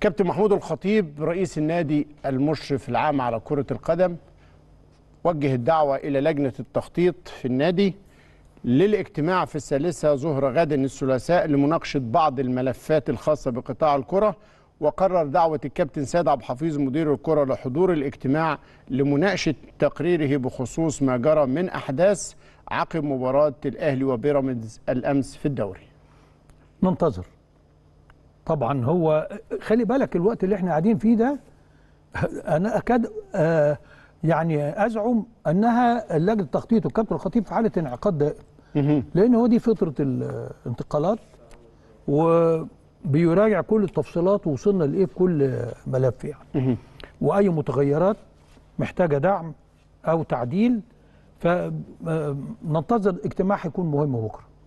كابتن محمود الخطيب رئيس النادي المشرف العام على كرة القدم وجه الدعوة إلى لجنة التخطيط في النادي للاجتماع في الثالثة ظهر غد الثلاثاء لمناقشة بعض الملفات الخاصة بقطاع الكرة وقرر دعوة الكابتن سيد عبد الحفيظ مدير الكرة لحضور الاجتماع لمناقشة تقريره بخصوص ما جرى من أحداث عقب مباراة الأهلي وبيراميدز الأمس في الدوري ننتظر طبعا هو خلي بالك الوقت اللي احنا قاعدين فيه ده انا اكاد آه يعني ازعم انها لجنه التخطيط والكابتن الخطيب في حاله انعقاد دائم لان هو دي فطره الانتقالات وبيراجع كل التفصيلات ووصلنا لايه في كل ملف يعني واي متغيرات محتاجه دعم او تعديل فننتظر آه، اجتماع هيكون مهم بكره